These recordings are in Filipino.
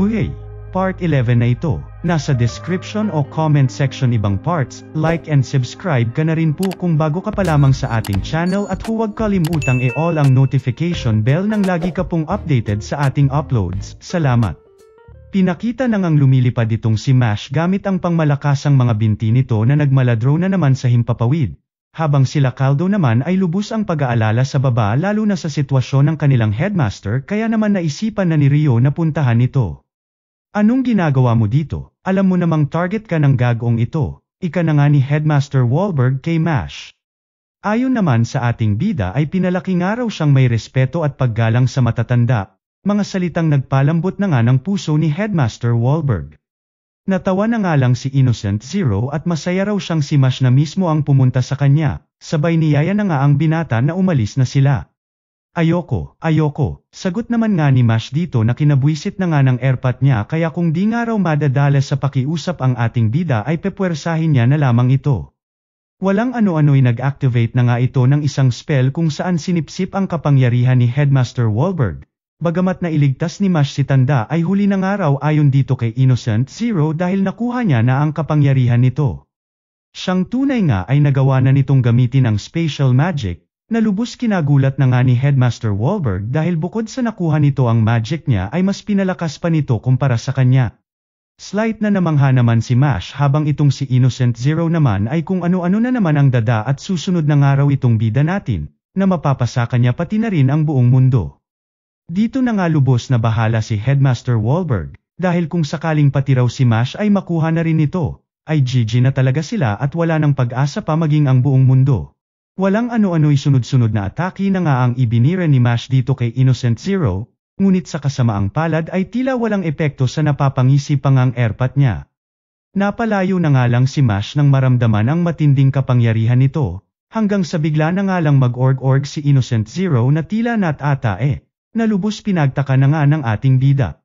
Uy! Part 11 na ito. Nasa description o comment section ibang parts, like and subscribe ka na rin po kung bago ka pa lamang sa ating channel at huwag kalimutang e-all ang notification bell nang lagi ka pong updated sa ating uploads. Salamat! Pinakita nang ang lumilipad itong si Mash gamit ang pangmalakasang mga binti nito na nagmaladro na naman sa himpapawid. Habang sila Caldo naman ay lubos ang pag-aalala sa baba lalo na sa sitwasyon ng kanilang headmaster kaya naman naisipan na ni Rio na puntahan ito. Anong ginagawa mo dito? Alam mo namang target ka ng gagong ito, ika na nga ni Headmaster Wahlberg kay Mash. Ayon naman sa ating bida ay pinalaki nga raw siyang may respeto at paggalang sa matatanda, mga salitang nagpalambot na nga ng puso ni Headmaster Wahlberg. Natawa na nga lang si Innocent Zero at masaya raw siyang si Mash na mismo ang pumunta sa kanya, sabay niyaya na nga ang binata na umalis na sila. Ayoko, ayoko, sagot naman nga ni Mash dito na kinabwisit na nga ng airpat niya kaya kung di nga raw madadala sa pakiusap ang ating bida ay pepwersahin niya na lamang ito. Walang ano-ano'y nag-activate na nga ito ng isang spell kung saan sinipsip ang kapangyarihan ni Headmaster Wahlberg. Bagamat nailigtas ni Mash si Tanda ay huli na nga raw ayon dito kay Innocent Zero dahil nakuha niya na ang kapangyarihan nito. Siyang tunay nga ay nagawa na nitong gamitin ang spatial magic, Nalubos kinagulat na nga ni Headmaster Wahlberg dahil bukod sa nakuha nito ang magic niya ay mas pinalakas pa nito kumpara sa kanya. Slight na namangha naman si Mash habang itong si Innocent Zero naman ay kung ano-ano na naman ang dada at susunod na araw itong bida natin, na mapapasa kanya pati na rin ang buong mundo. Dito na nga lubos na bahala si Headmaster Wahlberg, dahil kung sakaling pati raw si Mash ay makuha na rin ito, ay GG na talaga sila at wala ng pag-asa pa maging ang buong mundo. Walang ano-ano'y sunod-sunod na atake na nga ang ibinira ni Mash dito kay Innocent Zero, ngunit sa kasamaang palad ay tila walang epekto sa napapangisi pangang airpat niya. Napalayo na nga lang si Mash nang maramdaman ang matinding kapangyarihan nito, hanggang sa bigla na nga lang mag-org-org si Innocent Zero na tila natata eh, na lubos pinagtaka na nga ng ating bida.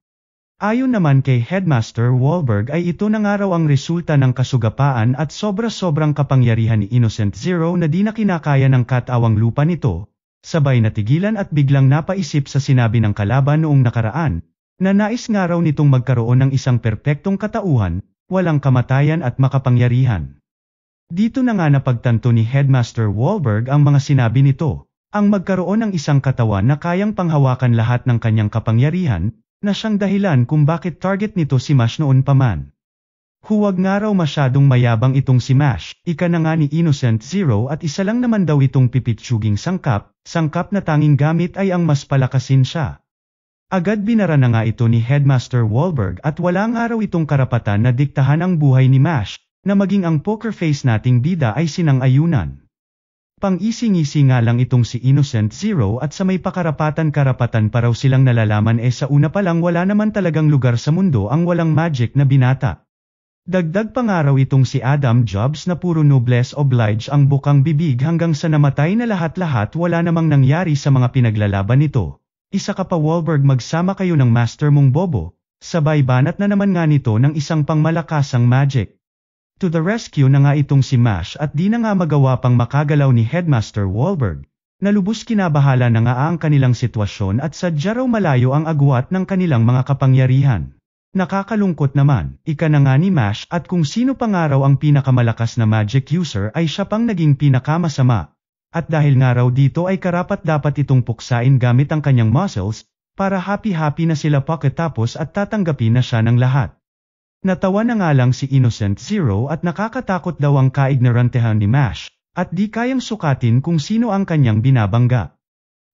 Ayon naman kay Headmaster Wahlberg ay ito na nga raw ang resulta ng kasugapaan at sobra-sobrang kapangyarihan ni Innocent Zero na di na kinakaya ng katawang lupa nito, sabay natigilan at biglang napaisip sa sinabi ng kalaban noong nakaraan, na nais nga raw nitong magkaroon ng isang perpektong katauhan, walang kamatayan at makapangyarihan. Dito na nga napagtanto ni Headmaster Wahlberg ang mga sinabi nito, ang magkaroon ng isang katawan na kayang panghawakan lahat ng kanyang kapangyarihan, na siyang dahilan kung bakit target nito si Mash noon pa man. Huwag nga raw masyadong mayabang itong si Mash, ika na nga ni Innocent Zero at isa lang naman daw itong pipitsuging sangkap, sangkap na tanging gamit ay ang mas palakasin siya. Agad binara na nga ito ni Headmaster Wahlberg at wala nga raw itong karapatan na diktahan ang buhay ni Mash, na maging ang poker face nating bida ay sinang ayunan. Pang-ising-isi nga lang itong si Innocent Zero at sa may pakarapatan-karapatan pa raw silang nalalaman eh sa una pa lang wala naman talagang lugar sa mundo ang walang magic na binata. Dagdag pa nga raw itong si Adam Jobs na puro noblesse oblige ang bukang bibig hanggang sa namatay na lahat-lahat wala namang nangyari sa mga pinaglalaban nito. Isa ka pa Wahlberg magsama kayo ng master mong bobo, sabay banat na naman nga nito ng isang pangmalakasang magic. To the rescue na nga itong si Mash at di na nga magawa pang makagalaw ni Headmaster Wahlberg. Nalubos kinabahala na nga ang kanilang sitwasyon at sadya raw malayo ang agwat ng kanilang mga kapangyarihan. Nakakalungkot naman, ika na nga ni Mash at kung sino pa nga raw ang pinakamalakas na magic user ay siya pang naging pinakamasama. At dahil nga raw dito ay karapat dapat itong puksain gamit ang kanyang muscles, para happy-happy na sila tapos at tatanggapin na siya ng lahat. Natawa na nga lang si Innocent Zero at nakakatakot daw ang kaignorantehan ni Mash, at di kayang sukatin kung sino ang kanyang binabangga.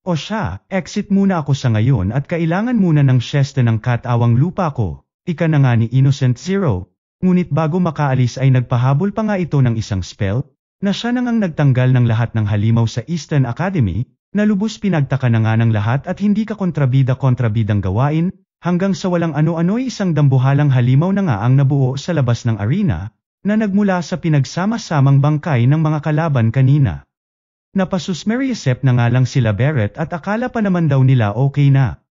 O siya, exit muna ako sa ngayon at kailangan muna ng siyeste ng katawang lupa ko, ika na nga ni Innocent Zero, ngunit bago makaalis ay nagpahabol pa nga ito ng isang spell, na siya nang ang nagtanggal ng lahat ng halimaw sa Eastern Academy, na lubos pinagtaka na nga ng lahat at hindi ka kontrabida-kontrabidang gawain, hanggang sa walang ano-ano'y isang dambuhalang halimaw na nga ang nabuo sa labas ng arena, na nagmula sa pinagsama-samang bangkay ng mga kalaban kanina. Napasusmeryesep na nga lang sila Barrett at akala pa naman daw nila okay na.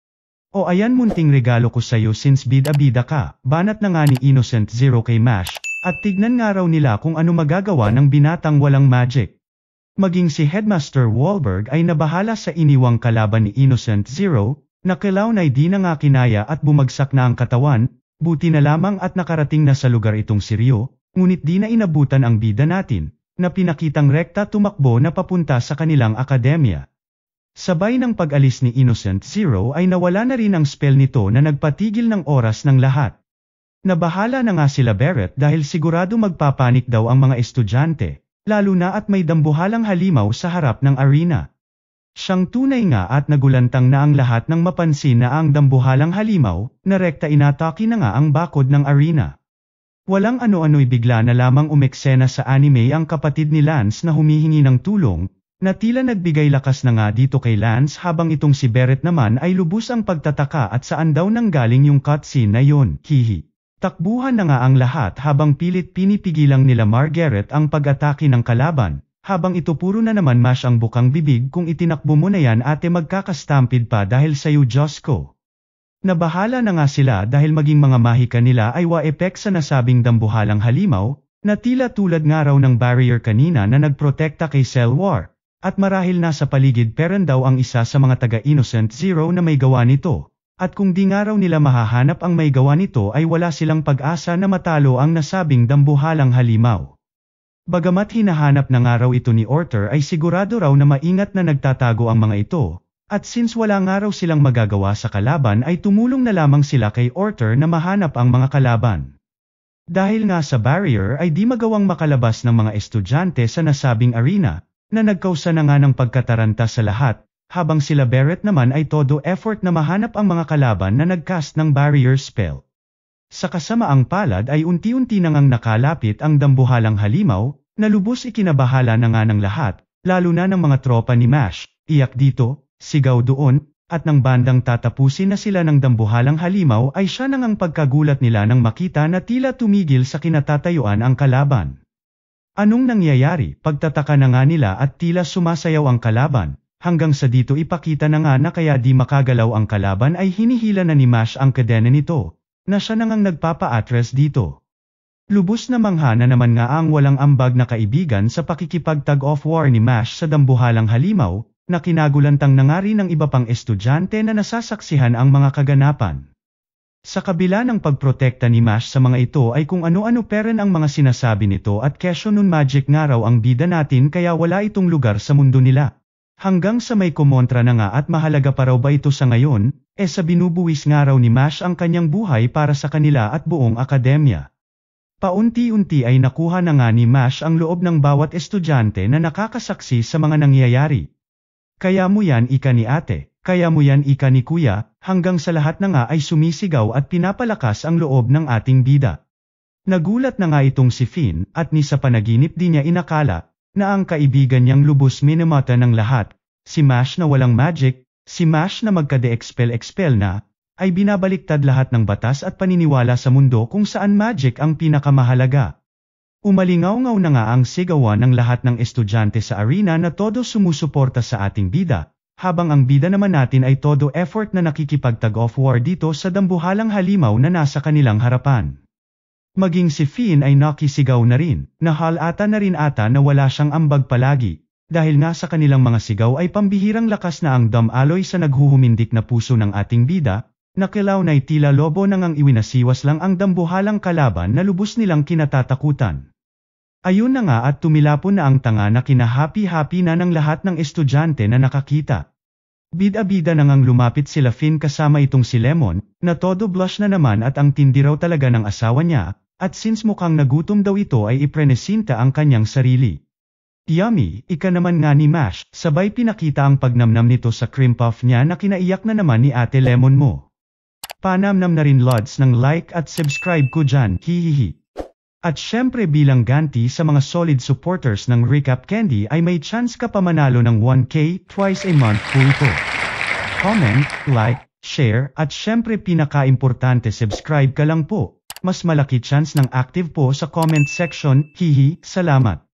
O ayan munting regalo ko sa'yo since bida-bida ka, banat na nga ni Innocent Zero kay Mash, at tignan nga raw nila kung ano magagawa ng binatang walang magic. Maging si Headmaster Wahlberg ay nabahala sa iniwang kalaban ni Innocent Zero, Nakilaw na'y di na nga kinaya at bumagsak na ang katawan, buti na lamang at nakarating na sa lugar itong siryo, ngunit di na inabutan ang bida natin, na pinakitang rekta tumakbo na papunta sa kanilang akademya. Sabay ng pag-alis ni Innocent Zero ay nawala na rin ang spell nito na nagpatigil ng oras ng lahat. Nabahala na nga sila Barrett dahil sigurado magpapanik daw ang mga estudyante, lalo na at may dambuhalang halimaw sa harap ng arena. Siyang tunay nga at nagulantang na ang lahat ng mapansin na ang dambuhalang halimaw, na rekta inataki na nga ang bakod ng arena. Walang ano-ano'y bigla na lamang umeksena sa anime ang kapatid ni Lance na humihingi ng tulong, na tila nagbigay lakas na nga dito kay Lance habang itong si Beret naman ay lubos ang pagtataka at saan daw nang galing yung cutscene na yon, hihi. Takbuhan na nga ang lahat habang pilit pinipigilang nila Margaret ang pag-atake ng kalaban, habang ito puro na naman mash ang bukang bibig kung itinakbo mo na yan ate magkakastampid pa dahil sa'yo Diyos ko. Nabahala na nga sila dahil maging mga mahika nila ay waepek sa nasabing dambuhalang halimaw, na tila tulad nga raw ng barrier kanina na nagprotekta kay Cell War, at marahil nasa paligid peran daw ang isa sa mga taga-innocent zero na may gawa nito, at kung di nga raw nila mahahanap ang may gawa nito ay wala silang pag-asa na matalo ang nasabing dambuhalang halimaw. Bagamat hinahanap nga raw ito ni Orter ay sigurado raw na maingat na nagtatago ang mga ito, at since wala nga raw silang magagawa sa kalaban ay tumulong na lamang sila kay Orter na mahanap ang mga kalaban. Dahil nga sa barrier ay di magawang makalabas ng mga estudyante sa nasabing arena, na nagkausa na nga ng pagkataranta sa lahat, habang sila Barrett naman ay todo effort na mahanap ang mga kalaban na nagcast ng barrier spell. Sa kasamaang palad ay unti-unti nangang nakalapit ang dambuhalang halimaw, na lubos ikinabahala na nga ng lahat, lalo na ng mga tropa ni Mash, iyak dito, sigaw doon, at nang bandang tatapusin na sila ng dambuhalang halimaw ay siya nangang pagkagulat nila nang makita na tila tumigil sa kinatatayuan ang kalaban. Anong nangyayari, pagtataka na nga nila at tila sumasayaw ang kalaban, hanggang sa dito ipakita na nga na kaya di makagalaw ang kalaban ay hinihila na ni Mash ang kadena nito, na siya nang nagpapa-atres dito. Lubos na manghana naman nga ang walang ambag na kaibigan sa pakikipagtag tag off war ni Mash sa dambuhalang halimaw, na kinagulantang na nga rin ng iba pang estudyante na nasasaksihan ang mga kaganapan. Sa kabila ng pagprotekta ni Mash sa mga ito ay kung ano-ano peren ang mga sinasabi nito at kesyo nun magic nga raw ang bida natin kaya wala itong lugar sa mundo nila. Hanggang sa may kumontra na nga at mahalaga pa raw ba ito sa ngayon, e eh sa binubuwis nga raw ni Mash ang kanyang buhay para sa kanila at buong akademya. Paunti-unti ay nakuha na nga ni Mash ang loob ng bawat estudyante na nakakasaksi sa mga nangyayari. Kaya mo yan ika ni ate, kaya mo yan ika ni kuya, hanggang sa lahat na nga ay sumisigaw at pinapalakas ang loob ng ating bida. Nagulat na nga itong si Finn at ni sa panaginip din niya inakala na ang kaibigan niyang lubos minamata ng lahat, si Mash na walang magic, si Mash na magkade-expel-expel na, ay binabaliktad lahat ng batas at paniniwala sa mundo kung saan magic ang pinakamahalaga. Umalingaw-ngaw na nga ang sigawan ng lahat ng estudyante sa arena na todo sumusuporta sa ating bida, habang ang bida naman natin ay todo effort na nakikipagtag-off war dito sa dambuhalang halimaw na nasa kanilang harapan. Maging si Finn ay nakisigaw na rin, nahalata na rin ata na wala siyang ambag palagi, dahil nasa kanilang mga sigaw ay pambihirang lakas na ang damaloy sa naghuhumindik na puso ng ating bida, nakilaw na tila lobo nang ang iwinasiwas lang ang dambuhalang kalaban na lubos nilang kinatatakutan. Ayun na nga at tumilapon na ang tanga na kinahapi-hapi na ng lahat ng estudyante na nakakita. Bida-bida na ngang lumapit sila Finn kasama itong si Lemon, na todo blush na naman at ang tindi raw talaga ng asawa niya, at since mukhang nagutom daw ito ay iprenesinta ang kanyang sarili. Yummy, ika naman nga ni Mash, sabay pinakita ang pagnamnam nito sa cream puff niya na kinaiyak na naman ni ate Lemon mo. Panamnam na rin lods ng like at subscribe ko dyan, hihihi. At syempre bilang ganti sa mga solid supporters ng Recap Candy ay may chance ka pa manalo ng 1k twice a month po ito. Comment, like, share at syempre pinaka-importante subscribe ka lang po mas malaki chance ng active po sa comment section, hihi, salamat.